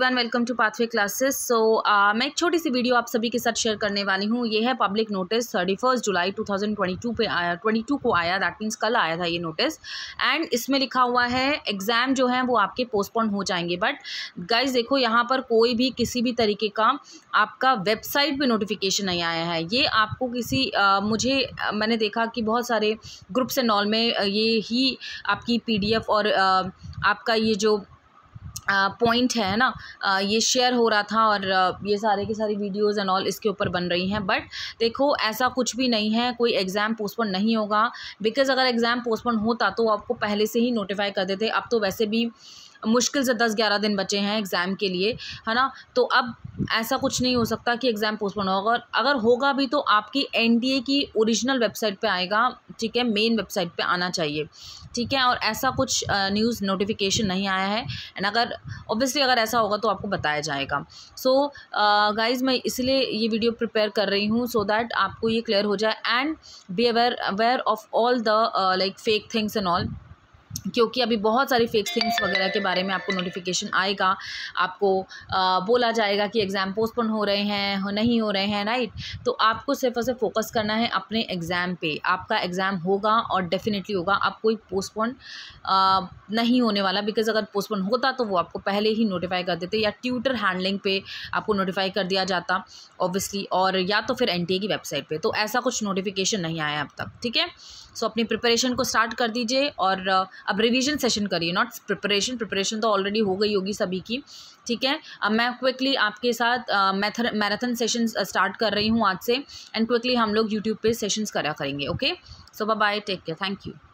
one welcome to pathway classes so मैं एक छोटी सी वीडियो आप सभी के साथ शेयर करने वाली हूँ ये है public notice thirty first July two thousand twenty two पे आया ट्वेंटी टू को आया दैट मीन्स कल आया था ये नोटिस एंड इसमें लिखा हुआ है एग्ज़ाम जो है वो आपके पोस्टपोन हो जाएंगे बट गाइज देखो यहाँ पर कोई भी किसी भी तरीके का आपका वेबसाइट पर नोटिफिकेशन नहीं आया है ये आपको किसी आ, मुझे मैंने देखा कि बहुत सारे ग्रुप्स एंड ऑल में ये ही आपकी पी और आ, आपका ये जो पॉइंट है ना ये शेयर हो रहा था और ये सारे के सारी वीडियोस एंड ऑल इसके ऊपर बन रही हैं बट देखो ऐसा कुछ भी नहीं है कोई एग्ज़ाम पोस्टपोन नहीं होगा बिकॉज़ अगर एग्ज़ाम पोस्टपोन होता तो आपको पहले से ही नोटिफाई कर देते अब तो वैसे भी मुश्किल से दस ग्यारह दिन बचे हैं एग्ज़ाम के लिए है ना तो अब ऐसा कुछ नहीं हो सकता कि एग्ज़ाम पोस्टपोन होगा और अगर होगा भी तो आपकी एन की ओरिजिनल वेबसाइट पे आएगा ठीक है मेन वेबसाइट पे आना चाहिए ठीक है और ऐसा कुछ न्यूज़ नोटिफिकेशन नहीं आया है एंड अगर ऑब्वियसली अगर ऐसा होगा तो आपको बताया जाएगा सो so, गाइज uh, मैं इसलिए ये वीडियो प्रिपेयर कर रही हूँ सो दैट आपको ये क्लियर हो जाए and be aware aware of all the like fake things and all क्योंकि अभी बहुत सारी फेक थिंग्स वगैरह के बारे में आपको नोटिफिकेशन आएगा आपको आ, बोला जाएगा कि एग्ज़ाम पोस्टपोन हो रहे हैं हो नहीं हो रहे हैं राइट तो आपको सिर्फ और सिर्फ फोकस करना है अपने एग्ज़ाम पे आपका एग्ज़ाम होगा और डेफिनेटली होगा आप कोई पोस्टपोन नहीं होने वाला बिकॉज अगर पोस्टपोन होता तो वो आपको पहले ही नोटिफाई कर देते या ट्यूटर हैंडलिंग पे आपको नोटिफाई कर दिया जाता ऑब्वियसली और या तो फिर एन की वेबसाइट पर तो ऐसा कुछ नोटिफिकेशन नहीं आया अब तक ठीक है सो अपनी प्रिपरेशन को स्टार्ट कर दीजिए और अब रिवीजन सेशन करिए नॉट प्रिपरेशन प्रिपरेशन तो ऑलरेडी हो गई होगी सभी की ठीक है अब मैं क्विकली आपके साथ मैथर मैराथन सेशन स्टार्ट कर रही हूँ आज से एंड क्विकली हम लोग यूट्यूब पे सेशंस करा करेंगे okay so bye take care thank you